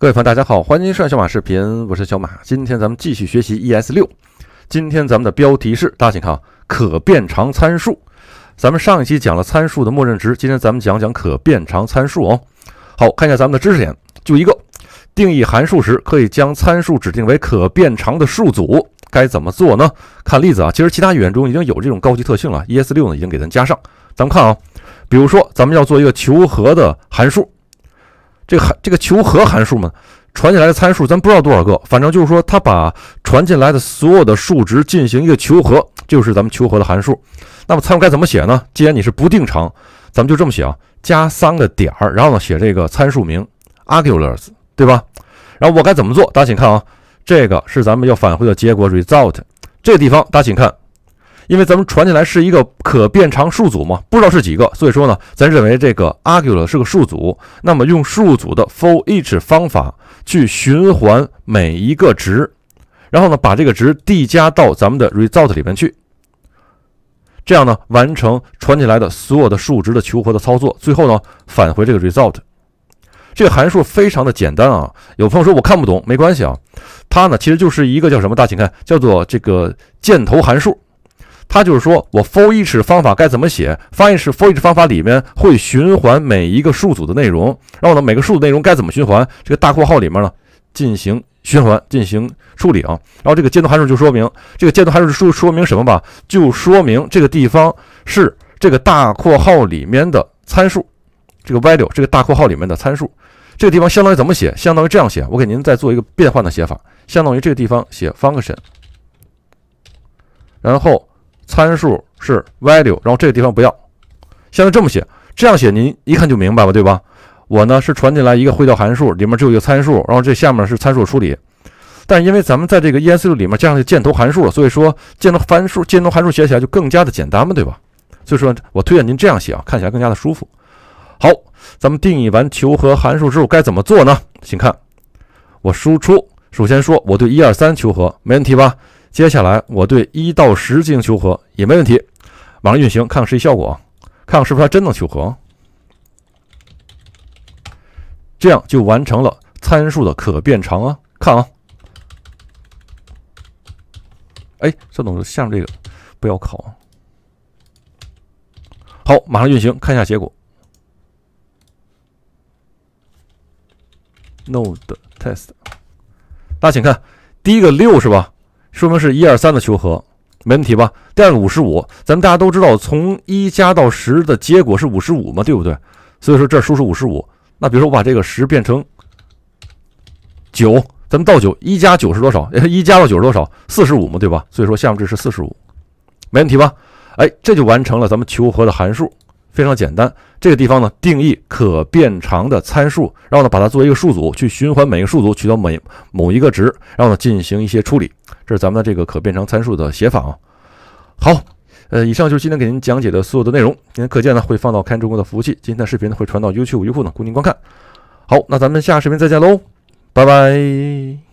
各位朋友，大家好，欢迎收看小马视频，我是小马。今天咱们继续学习 ES6。今天咱们的标题是，大家请看啊，可变长参数。咱们上一期讲了参数的默认值，今天咱们讲讲可变长参数哦。好，看一下咱们的知识点，就一个，定义函数时可以将参数指定为可变长的数组。该怎么做呢？看例子啊。其实其他语言中已经有这种高级特性了，ES6 呢已经给咱加上。咱们看啊，比如说咱们要做一个求和的函数。这函这个求和函数嘛，传进来的参数咱不知道多少个，反正就是说它把传进来的所有的数值进行一个求和，就是咱们求和的函数。那么参数该怎么写呢？既然你是不定长，咱们就这么写啊，加三个点儿，然后呢写这个参数名 args，对吧？然后我该怎么做？大家请看啊，这个是咱们要返回的结果 result，这个地方大家请看。因为咱们传进来是一个可变长数组嘛，不知道是几个，所以说呢，咱认为这个 a r g u r 是个数组，那么用数组的 for each 方法去循环每一个值，然后呢把这个值递加到咱们的 result 里面去，这样呢完成传进来的所有的数值的求和的操作，最后呢返回这个 result，这个函数非常的简单啊。有朋友说我看不懂，没关系啊，它呢其实就是一个叫什么？大，家请看，叫做这个箭头函数。它就是说我 for each 方法该怎么写？for each for each 方法里面会循环每一个数组的内容，然后呢，每个数组内容该怎么循环？这个大括号里面呢，进行循环，进行处理啊。然后这个箭头函数就说明这个箭头函数说说明什么吧？就说明这个地方是这个大括号里面的参数，这个 value 这个大括号里面的参数，这个地方相当于怎么写？相当于这样写。我给您再做一个变换的写法，相当于这个地方写 function，然后。参数是 value，然后这个地方不要，现在这么写，这样写您一看就明白了，对吧？我呢是传进来一个回调函数，里面只有一个参数，然后这下面是参数处理。但因为咱们在这个 E S C U 里面加上箭头函数了，所以说箭头函数，箭头函数写起来就更加的简单嘛，对吧？所以说，我推荐您这样写啊，看起来更加的舒服。好，咱们定义完求和函数之后，该怎么做呢？请看我输出。首先说我对一二三求和，没问题吧？接下来我对一到十进行求和也没问题，马上运行看看实际效果，看看是不是它真能求和。这样就完成了参数的可变长啊！看啊，哎，这东西下面这个不要考。好，马上运行看一下结果。Node test，大家请看第一个六是吧？说明是一二三的求和，没问题吧？第二个五十五，咱们大家都知道，从一加到十的结果是五十五嘛，对不对？所以说这数是五十五。那比如说我把这个十变成九，咱们倒九，一加九是多少？一加到九是多少？四十五嘛，对吧？所以说下面这是四十五，没问题吧？哎，这就完成了咱们求和的函数。非常简单，这个地方呢定义可变长的参数，然后呢把它作为一个数组去循环每个数组取到每某一个值，然后呢进行一些处理。这是咱们的这个可变长参数的写法啊。好，呃，以上就是今天给您讲解的所有的内容。今天课件呢会放到看中国的服务器，今天的视频呢会传到 YouTube 呢供您观看。好，那咱们下个视频再见喽，拜拜。